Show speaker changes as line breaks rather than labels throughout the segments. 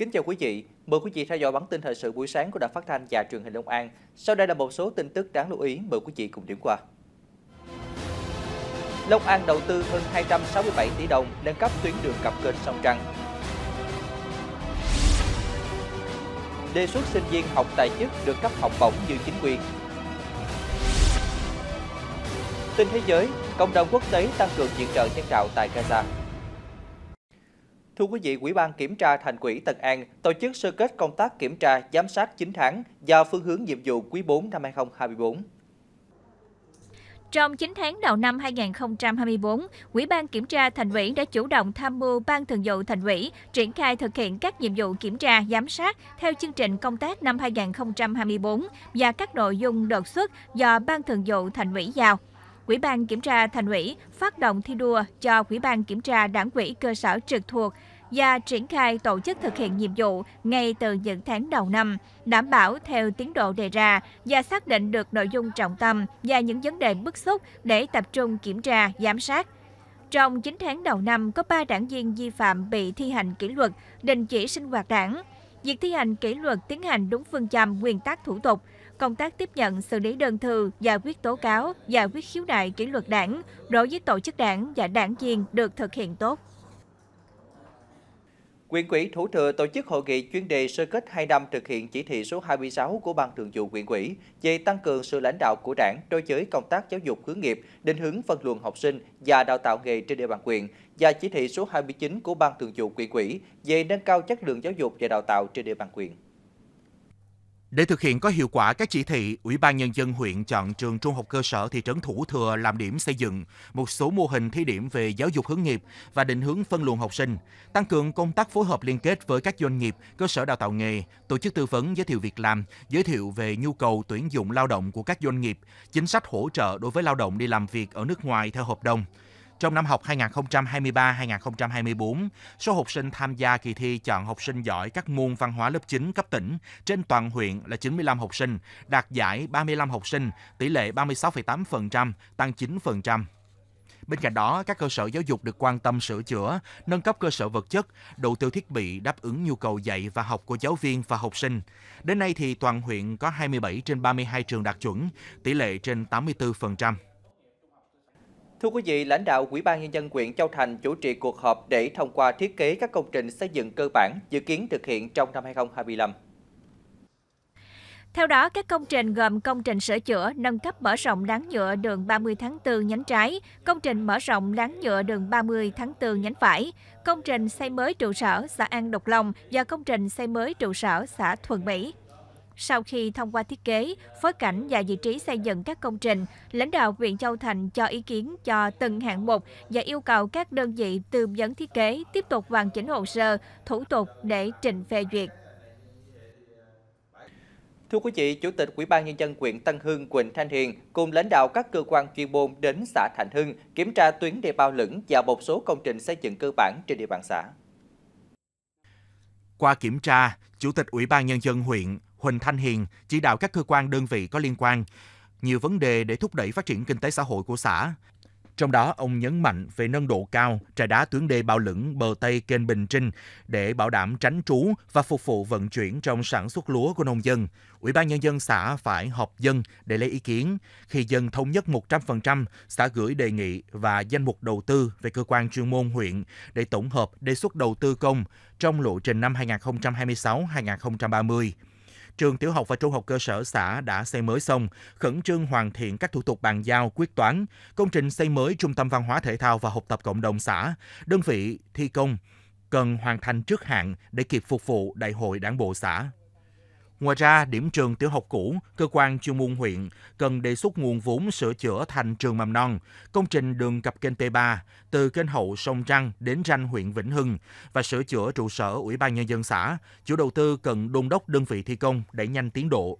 Kính chào quý vị, mời quý vị theo dõi bản tin thời sự buổi sáng của Đài Phát thanh và Truyền hình Long An. Sau đây là một số tin tức đáng lưu ý mời quý vị cùng điểm qua. Long An đầu tư hơn 267 tỷ đồng nâng cấp tuyến đường cặp kênh Sông Trăng. Đề xuất sinh viên học tài chức được cấp học bổng như chính quyền. Tin thế giới, cộng đồng quốc tế tăng cường viện trợ nhân đạo tại Gaza. Thưa quý vị, Ủy ban Kiểm tra Thành ủy Tân An tổ chức sơ kết công tác kiểm tra, giám sát 9 tháng và phương hướng nhiệm vụ quý 4 năm 2024.
Trong 9 tháng đầu năm 2024, Ủy ban Kiểm tra Thành ủy đã chủ động tham mưu Ban Thường vụ Thành ủy triển khai thực hiện các nhiệm vụ kiểm tra, giám sát theo chương trình công tác năm 2024 và các nội dung đột xuất do Ban Thường vụ Thành ủy giao. Ủy ban Kiểm tra Thành ủy phát động thi đua cho Ủy ban Kiểm tra Đảng ủy cơ sở trực thuộc và triển khai tổ chức thực hiện nhiệm vụ ngay từ những tháng đầu năm, đảm bảo theo tiến độ đề ra và xác định được nội dung trọng tâm và những vấn đề bức xúc để tập trung kiểm tra, giám sát. Trong 9 tháng đầu năm, có 3 đảng viên vi phạm bị thi hành kỷ luật, đình chỉ sinh hoạt đảng. Việc thi hành kỷ luật tiến hành đúng phương châm nguyên tắc thủ tục, công tác tiếp nhận xử lý đơn thư, giải quyết tố cáo, giải quyết khiếu nại kỷ luật đảng đối với tổ chức đảng và đảng viên được thực hiện tốt.
Quyện ủy Thủ Thừa tổ chức hội nghị chuyên đề sơ kết 2 năm thực hiện chỉ thị số 26 của Ban Thường vụ Quyện ủy về tăng cường sự lãnh đạo của Đảng đối với công tác giáo dục hướng nghiệp, định hướng phân luồng học sinh và đào tạo nghề trên địa bàn quyện và chỉ thị số 29 của Ban Thường vụ Quyện ủy về nâng cao chất lượng giáo dục và đào tạo trên địa bàn quyện.
Để thực hiện có hiệu quả các chỉ thị, Ủy ban Nhân dân huyện chọn trường trung học cơ sở thị trấn Thủ Thừa làm điểm xây dựng một số mô hình thí điểm về giáo dục hướng nghiệp và định hướng phân luồng học sinh, tăng cường công tác phối hợp liên kết với các doanh nghiệp, cơ sở đào tạo nghề, tổ chức tư vấn giới thiệu việc làm, giới thiệu về nhu cầu tuyển dụng lao động của các doanh nghiệp, chính sách hỗ trợ đối với lao động đi làm việc ở nước ngoài theo hợp đồng, trong năm học 2023-2024, số học sinh tham gia kỳ thi chọn học sinh giỏi các môn văn hóa lớp 9 cấp tỉnh trên toàn huyện là 95 học sinh, đạt giải 35 học sinh, tỷ lệ 36,8%, tăng 9%. Bên cạnh đó, các cơ sở giáo dục được quan tâm sửa chữa, nâng cấp cơ sở vật chất, đầu tư thiết bị đáp ứng nhu cầu dạy và học của giáo viên và học sinh. Đến nay thì toàn huyện có 27 trên 32 trường đạt chuẩn, tỷ lệ trên 84%.
Thưa quý vị, lãnh đạo Ủy ban Nhân dân huyện Châu Thành chủ trì cuộc họp để thông qua thiết kế các công trình xây dựng cơ bản dự kiến thực hiện trong năm 2025.
Theo đó, các công trình gồm công trình sửa chữa, nâng cấp mở rộng láng nhựa đường 30 tháng 4 nhánh trái, công trình mở rộng láng nhựa đường 30 tháng 4 nhánh phải, công trình xây mới trụ sở xã An Độc Long và công trình xây mới trụ sở xã Thuận Mỹ. Sau khi thông qua thiết kế, phối cảnh và vị trí xây dựng các công trình, lãnh đạo huyện Châu Thành cho ý kiến cho từng hạng mục và yêu cầu các đơn vị tư vấn thiết kế tiếp tục hoàn chỉnh hồ sơ, thủ tục để trình phê duyệt.
Thưa quý vị, Chủ tịch Ủy ban Nhân dân huyện Tân Hưng Quỳnh Thanh Hiền cùng lãnh đạo các cơ quan chuyên môn đến xã Thành Hưng kiểm tra tuyến đê bao lửng và một số công trình xây dựng cơ bản trên địa bàn xã.
Qua kiểm tra, Chủ tịch Ủy ban Nhân dân huyện Huỳnh Thanh Hiền chỉ đạo các cơ quan đơn vị có liên quan nhiều vấn đề để thúc đẩy phát triển kinh tế xã hội của xã. Trong đó, ông nhấn mạnh về nâng độ cao trải đá tuyến đê bao lửng bờ Tây kênh Bình Trinh để bảo đảm tránh trú và phục vụ vận chuyển trong sản xuất lúa của nông dân. Ủy ban Nhân dân xã phải họp dân để lấy ý kiến. Khi dân thống nhất 100%, xã gửi đề nghị và danh mục đầu tư về cơ quan chuyên môn huyện để tổng hợp đề xuất đầu tư công trong lộ trình năm 2026-2030 trường tiểu học và trung học cơ sở xã đã xây mới xong, khẩn trương hoàn thiện các thủ tục bàn giao, quyết toán, công trình xây mới trung tâm văn hóa thể thao và học tập cộng đồng xã, đơn vị thi công cần hoàn thành trước hạn để kịp phục vụ đại hội đảng bộ xã. Ngoài ra, điểm trường tiểu học cũ, cơ quan chuyên môn huyện cần đề xuất nguồn vốn sửa chữa thành trường mầm non, công trình đường cặp kênh T3 từ kênh hậu sông Trăng đến ranh huyện Vĩnh Hưng và sửa chữa trụ sở Ủy ban Nhân dân xã. Chủ đầu tư cần đôn đốc đơn vị thi công đẩy nhanh tiến độ.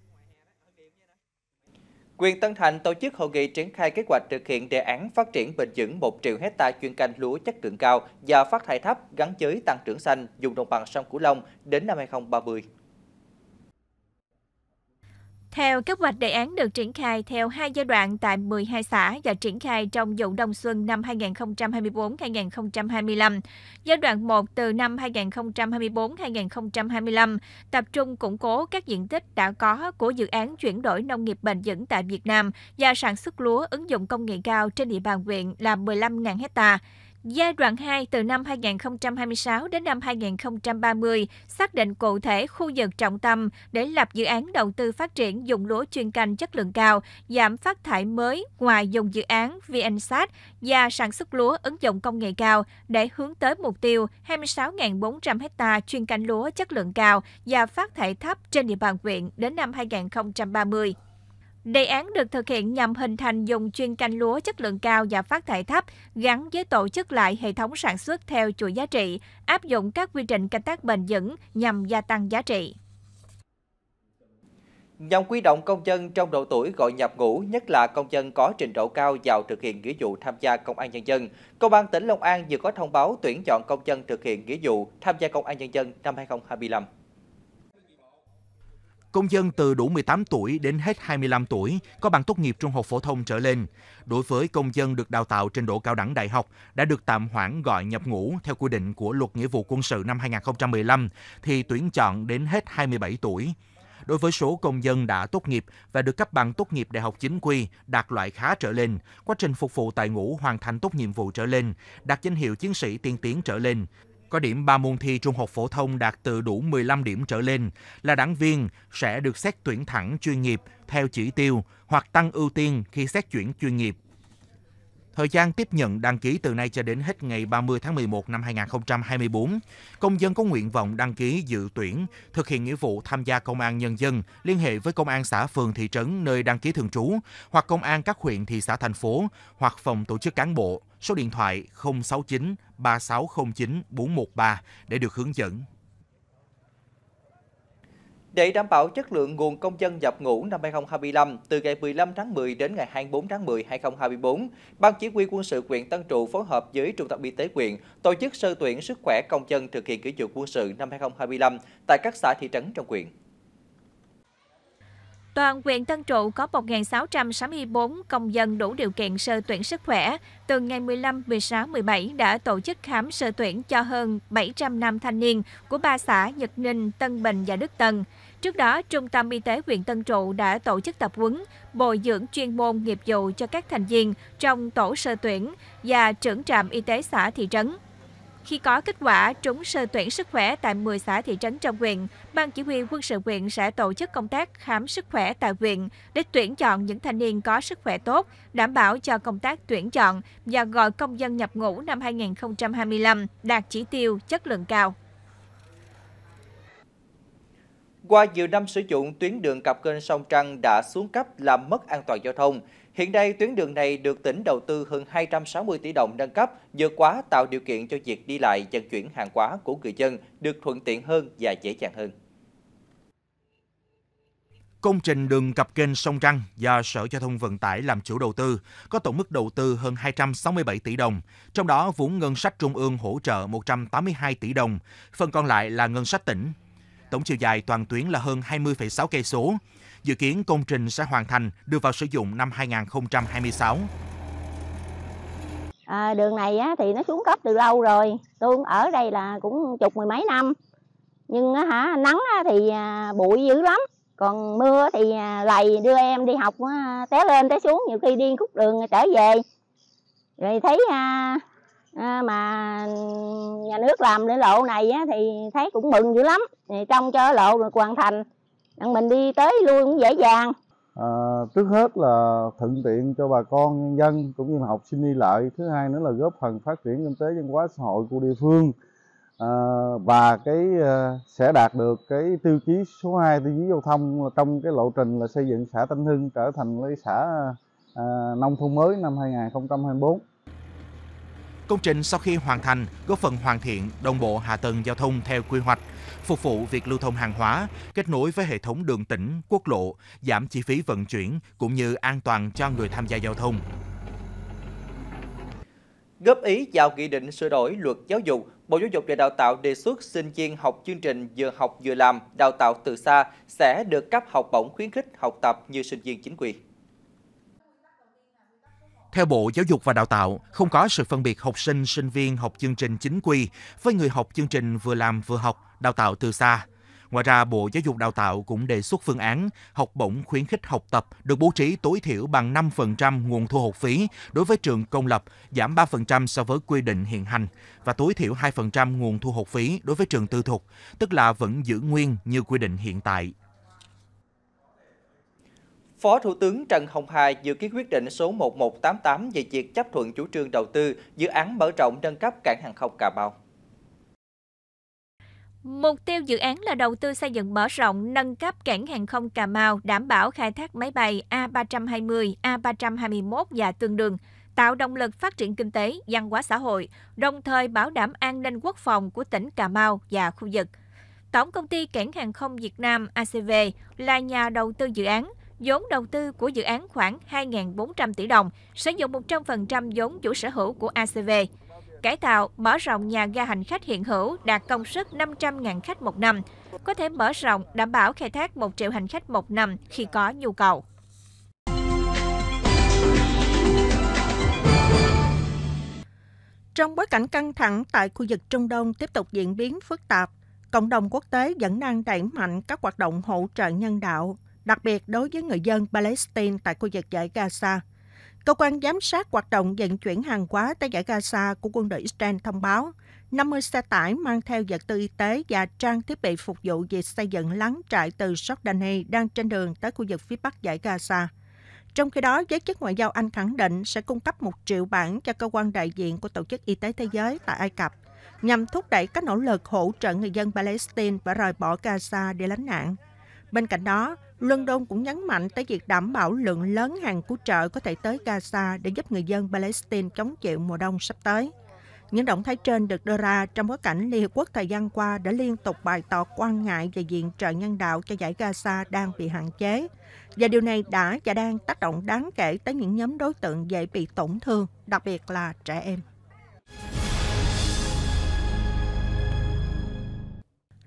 Quyền Tân Thành tổ chức hội nghị triển khai kế hoạch thực hiện đề án phát triển bền vững 1 triệu hecta chuyên canh lúa chất lượng cao và phát thải thấp gắn với tăng trưởng xanh dùng đồng bằng sông Cửu Long đến năm 2030.
Theo kế hoạch, đề án được triển khai theo hai giai đoạn tại 12 xã và triển khai trong vụ đông xuân năm 2024-2025. Giai đoạn 1 từ năm 2024-2025 tập trung củng cố các diện tích đã có của dự án chuyển đổi nông nghiệp bền vững tại Việt Nam và sản xuất lúa ứng dụng công nghệ cao trên địa bàn huyện là 15.000 hectare. Giai đoạn 2 từ năm 2026 đến năm 2030 xác định cụ thể khu vực trọng tâm để lập dự án đầu tư phát triển dùng lúa chuyên canh chất lượng cao, giảm phát thải mới ngoài dùng dự án VNSAT và sản xuất lúa ứng dụng công nghệ cao để hướng tới mục tiêu 26.400 ha chuyên canh lúa chất lượng cao và phát thải thấp trên địa bàn huyện đến năm 2030. Đề án được thực hiện nhằm hình thành dùng chuyên canh lúa chất lượng cao và phát thải thấp, gắn với tổ chức lại hệ thống sản xuất theo chuỗi giá trị, áp dụng các quy trình canh tác bền vững nhằm gia tăng giá trị.
Nhằm quy động công dân trong độ tuổi gọi nhập ngũ, nhất là công dân có trình độ cao vào thực hiện nghĩa vụ tham gia công an nhân dân, Công an tỉnh Long An vừa có thông báo tuyển chọn công dân thực hiện nghĩa vụ tham gia công an nhân dân năm 2025.
Công dân từ đủ 18 tuổi đến hết 25 tuổi có bằng tốt nghiệp trung học phổ thông trở lên. Đối với công dân được đào tạo trình độ cao đẳng đại học đã được tạm hoãn gọi nhập ngũ theo quy định của Luật Nghĩa vụ quân sự năm 2015 thì tuyển chọn đến hết 27 tuổi. Đối với số công dân đã tốt nghiệp và được cấp bằng tốt nghiệp đại học chính quy đạt loại khá trở lên, quá trình phục vụ tại ngũ hoàn thành tốt nhiệm vụ trở lên, đạt danh hiệu chiến sĩ tiên tiến trở lên, có điểm 3 môn thi trung học phổ thông đạt từ đủ 15 điểm trở lên là đảng viên sẽ được xét tuyển thẳng chuyên nghiệp theo chỉ tiêu hoặc tăng ưu tiên khi xét chuyển chuyên nghiệp. Thời gian tiếp nhận đăng ký từ nay cho đến hết ngày 30 tháng 11 năm 2024. Công dân có nguyện vọng đăng ký dự tuyển, thực hiện nghĩa vụ tham gia công an nhân dân, liên hệ với công an xã phường thị trấn nơi đăng ký thường trú, hoặc công an các huyện thị xã thành phố, hoặc phòng tổ chức cán bộ, số điện thoại 069 3609 413 để được hướng dẫn.
Để đảm bảo chất lượng nguồn công dân nhập ngũ năm 2025, từ ngày 15 tháng 10 đến ngày 24 tháng 10, 2024, Ban Chỉ huy quân sự huyện Tân Trụ phối hợp với Trung tâm Y tế huyện tổ chức sơ tuyển sức khỏe công dân thực hiện kỷ luật quân sự năm 2025 tại các xã thị trấn trong huyện.
Toàn huyện Tân Trụ có 1.664 công dân đủ điều kiện sơ tuyển sức khỏe. Từ ngày 15, 16, 17 đã tổ chức khám sơ tuyển cho hơn 700 nam thanh niên của ba xã Nhật Ninh, Tân Bình và Đức Tân. Trước đó, Trung tâm Y tế huyện Tân Trụ đã tổ chức tập huấn, bồi dưỡng chuyên môn nghiệp vụ cho các thành viên trong tổ sơ tuyển và trưởng trạm y tế xã thị trấn. Khi có kết quả trúng sơ tuyển sức khỏe tại 10 xã thị trấn trong huyện, Ban Chỉ huy quân sự huyện sẽ tổ chức công tác khám sức khỏe tại huyện để tuyển chọn những thanh niên có sức khỏe tốt, đảm bảo cho công tác tuyển chọn và gọi công dân nhập ngũ năm 2025 đạt chỉ tiêu chất lượng cao.
Qua nhiều năm sử dụng, tuyến đường cặp kênh sông Trăng đã xuống cấp làm mất an toàn giao thông, Hiện nay, tuyến đường này được tỉnh đầu tư hơn 260 tỷ đồng nâng cấp, vượt quá tạo điều kiện cho việc đi lại vận chuyển hàng hóa của người dân được thuận tiện hơn và dễ dàng hơn.
Công trình đường cặp kênh sông Răng do Sở Giao thông Vận tải làm chủ đầu tư có tổng mức đầu tư hơn 267 tỷ đồng, trong đó vốn ngân sách trung ương hỗ trợ 182 tỷ đồng, phần còn lại là ngân sách tỉnh. Tổng chiều dài toàn tuyến là hơn 20,6 cây số. Dự kiến công trình sẽ hoàn thành đưa vào sử dụng năm 2026.
À, đường này á, thì nó xuống cấp từ lâu rồi. Tôi ở đây là cũng chục mười mấy năm. Nhưng á, hả nắng á, thì à, bụi dữ lắm. Còn mưa thì à, lầy đưa em đi học á, té lên té xuống nhiều khi đi khúc đường trở về. Rồi thấy à, à, mà nhà nước làm để lộ này á, thì thấy cũng mừng dữ lắm. Thì trong cho lộ được hoàn thành mình đi tới luôn cũng dễ dàng
à, trước hết là thuận tiện cho bà con nhân dân cũng như là học sinh đi lại thứ hai nữa là góp phần phát triển kinh tế văn hóa xã hội của địa phương à, và cái à, sẽ đạt được cái tiêu chí số 2 tiêu chí giao thông trong cái lộ trình là xây dựng xã Tân Hưng trở thành cái xã à, nông thôn mới năm 2024 Công trình sau
khi hoàn thành góp phần hoàn thiện đồng bộ hạ tầng giao thông theo quy hoạch, phục vụ việc lưu thông hàng hóa, kết nối với hệ thống đường tỉnh, quốc lộ, giảm chi phí vận chuyển cũng như an toàn cho người tham gia giao thông.
Góp ý vào nghị định sửa đổi luật giáo dục, Bộ Giáo dục và Đào tạo đề xuất sinh viên học chương trình vừa học vừa làm, đào tạo từ xa sẽ được cấp học bổng khuyến khích học tập như sinh viên chính quyền.
Theo Bộ Giáo dục và Đào tạo, không có sự phân biệt học sinh, sinh viên học chương trình chính quy với người học chương trình vừa làm vừa học, đào tạo từ xa. Ngoài ra, Bộ Giáo dục Đào tạo cũng đề xuất phương án học bổng khuyến khích học tập được bố trí tối thiểu bằng 5% nguồn thu học phí đối với trường công lập, giảm 3% so với quy định hiện hành và tối thiểu 2% nguồn thu học phí đối với trường tư thục, tức là vẫn giữ nguyên như quy định hiện tại.
Phó Thủ tướng Trần Hồng Hà dự kiến quyết định số 1188 về việc chấp thuận chủ trương đầu tư dự án mở rộng nâng cấp cảng hàng không Cà Mau.
Mục tiêu dự án là đầu tư xây dựng mở rộng, nâng cấp cảng hàng không Cà Mau, đảm bảo khai thác máy bay A320, A321 và tương đương, tạo động lực phát triển kinh tế, văn hóa xã hội, đồng thời bảo đảm an ninh quốc phòng của tỉnh Cà Mau và khu vực. Tổng công ty Cảng hàng không Việt Nam ACV là nhà đầu tư dự án, vốn đầu tư của dự án khoảng 2.400 tỷ đồng, sử dụng 100% vốn chủ sở hữu của ACV. Cải tạo, mở rộng nhà ga hành khách hiện hữu đạt công suất 500.000 khách một năm, có thể mở rộng đảm bảo khai thác 1 triệu hành khách một năm khi có nhu cầu. Trong bối
cảnh căng thẳng tại khu vực Trung Đông tiếp tục diễn biến phức tạp, cộng đồng quốc tế vẫn đang đẩy mạnh các hoạt động hỗ trợ nhân đạo – đặc biệt đối với người dân Palestine tại khu vực giải Gaza. Cơ quan giám sát hoạt động vận chuyển hàng hóa tại giải Gaza của quân đội Israel thông báo 50 xe tải mang theo vật tư y tế và trang thiết bị phục vụ việc xây dựng láng trại từ Jordani đang trên đường tới khu vực phía bắc giải Gaza. Trong khi đó, giới chức ngoại giao Anh khẳng định sẽ cung cấp một triệu bản cho cơ quan đại diện của Tổ chức Y tế Thế giới tại Ai Cập, nhằm thúc đẩy các nỗ lực hỗ trợ người dân Palestine và rời bỏ Gaza để lánh nạn. Bên cạnh đó, London cũng nhấn mạnh tới việc đảm bảo lượng lớn hàng cứu trợ có thể tới Gaza để giúp người dân Palestine chống chịu mùa đông sắp tới. Những động thái trên được đưa ra trong bối cảnh Liên Hợp Quốc thời gian qua đã liên tục bày tỏ quan ngại về diện trợ nhân đạo cho giải Gaza đang bị hạn chế. Và điều này đã và đang tác động đáng kể tới những nhóm đối tượng dễ bị tổn thương, đặc biệt là trẻ em.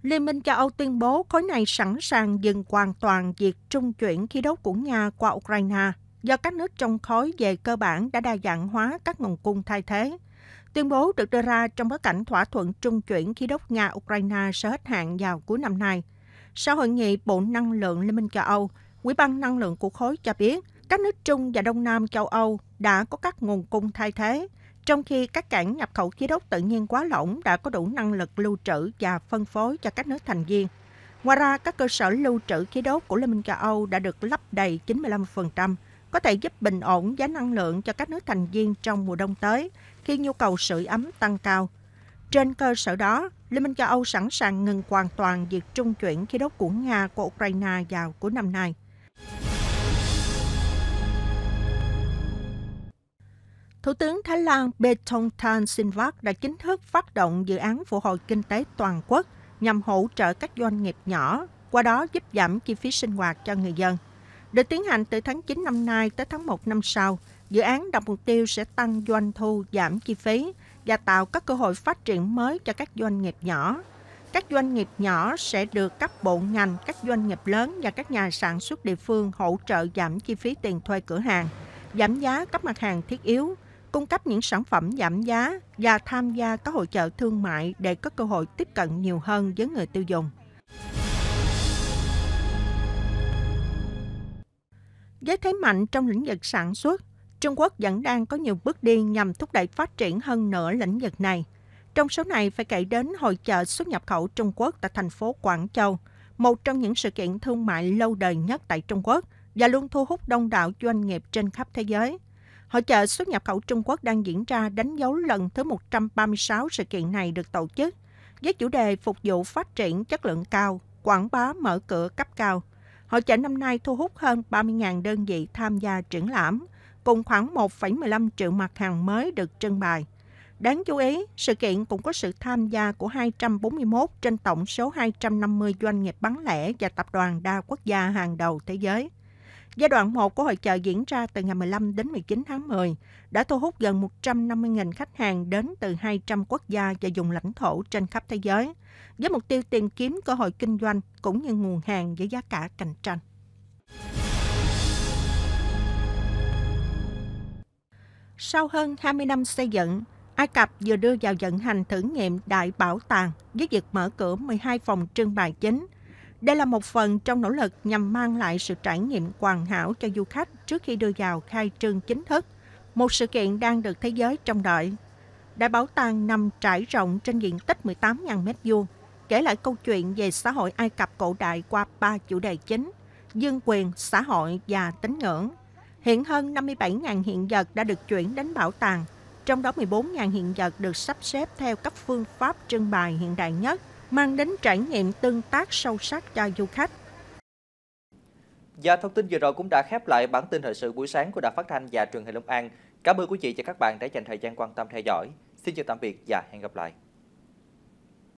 Liên minh châu Âu tuyên bố khối này sẵn sàng dừng hoàn toàn việc trung chuyển khí đốt của Nga qua Ukraine do các nước trong khối về cơ bản đã đa dạng hóa các nguồn cung thay thế. Tuyên bố được đưa ra trong bối cảnh thỏa thuận trung chuyển khí đốt Nga-Ukraine sẽ hết hạn vào cuối năm nay. Sau hội nghị Bộ Năng lượng Liên minh châu Âu, Ủy ban Năng lượng của khối cho biết các nước Trung và Đông Nam châu Âu đã có các nguồn cung thay thế – trong khi các cảng nhập khẩu khí đốt tự nhiên quá lỏng đã có đủ năng lực lưu trữ và phân phối cho các nước thành viên. Ngoài ra, các cơ sở lưu trữ khí đốt của Liên minh châu Âu đã được lấp đầy 95%, có thể giúp bình ổn giá năng lượng cho các nước thành viên trong mùa đông tới, khi nhu cầu sưởi ấm tăng cao. Trên cơ sở đó, Liên minh châu Âu sẵn sàng ngừng hoàn toàn việc trung chuyển khí đốt của Nga, của Ukraine vào cuối năm nay. Thủ tướng Thái Lan Betong Than Sinvat đã chính thức phát động dự án phục hồi kinh tế toàn quốc nhằm hỗ trợ các doanh nghiệp nhỏ, qua đó giúp giảm chi phí sinh hoạt cho người dân. Được tiến hành từ tháng 9 năm nay tới tháng 1 năm sau, dự án đặt mục tiêu sẽ tăng doanh thu, giảm chi phí và tạo các cơ hội phát triển mới cho các doanh nghiệp nhỏ. Các doanh nghiệp nhỏ sẽ được các bộ ngành, các doanh nghiệp lớn và các nhà sản xuất địa phương hỗ trợ giảm chi phí tiền thuê cửa hàng, giảm giá các mặt hàng thiết yếu, cung cấp những sản phẩm giảm giá và tham gia các hội chợ thương mại để có cơ hội tiếp cận nhiều hơn với người tiêu dùng. Với thế mạnh trong lĩnh vực sản xuất, Trung Quốc vẫn đang có nhiều bước đi nhằm thúc đẩy phát triển hơn nữa lĩnh vực này. Trong số này phải kể đến hội chợ xuất nhập khẩu Trung Quốc tại thành phố Quảng Châu, một trong những sự kiện thương mại lâu đời nhất tại Trung Quốc và luôn thu hút đông đảo doanh nghiệp trên khắp thế giới – Hội trợ xuất nhập khẩu Trung Quốc đang diễn ra đánh dấu lần thứ 136 sự kiện này được tổ chức với chủ đề phục vụ phát triển chất lượng cao, quảng bá mở cửa cấp cao. Hội trợ năm nay thu hút hơn 30.000 đơn vị tham gia triển lãm, cùng khoảng 1,15 triệu mặt hàng mới được trưng bày. Đáng chú ý, sự kiện cũng có sự tham gia của 241 trên tổng số 250 doanh nghiệp bán lẻ và tập đoàn đa quốc gia hàng đầu thế giới. Giai đoạn 1 của hội chợ diễn ra từ ngày 15 đến 19 tháng 10 đã thu hút gần 150.000 khách hàng đến từ 200 quốc gia và vùng lãnh thổ trên khắp thế giới, với mục tiêu tìm kiếm cơ hội kinh doanh cũng như nguồn hàng với giá cả cạnh tranh. Sau hơn 20 năm xây dựng, Ai Cập vừa đưa vào vận hành thử nghiệm đại bảo tàng với việc mở cửa 12 phòng trưng bày chính đây là một phần trong nỗ lực nhằm mang lại sự trải nghiệm hoàn hảo cho du khách trước khi đưa vào khai trương chính thức, một sự kiện đang được thế giới trông đợi. Đại bảo tàng nằm trải rộng trên diện tích 18.000 m2, kể lại câu chuyện về xã hội Ai Cập cổ đại qua ba chủ đề chính, dân quyền, xã hội và tín ngưỡng. Hiện hơn 57.000 hiện vật đã được chuyển đến bảo tàng, trong đó 14.000 hiện vật được sắp xếp theo các phương pháp trưng bày hiện đại nhất – mang đến trải nghiệm tương tác sâu sắc cho du khách.
Và thông tin vừa rồi cũng đã khép lại bản tin thời sự buổi sáng của Đài Phát thanh và Truyền hình Long An. Cảm ơn quý vị và các bạn đã dành thời gian quan tâm theo dõi. Xin chào tạm biệt và hẹn gặp lại.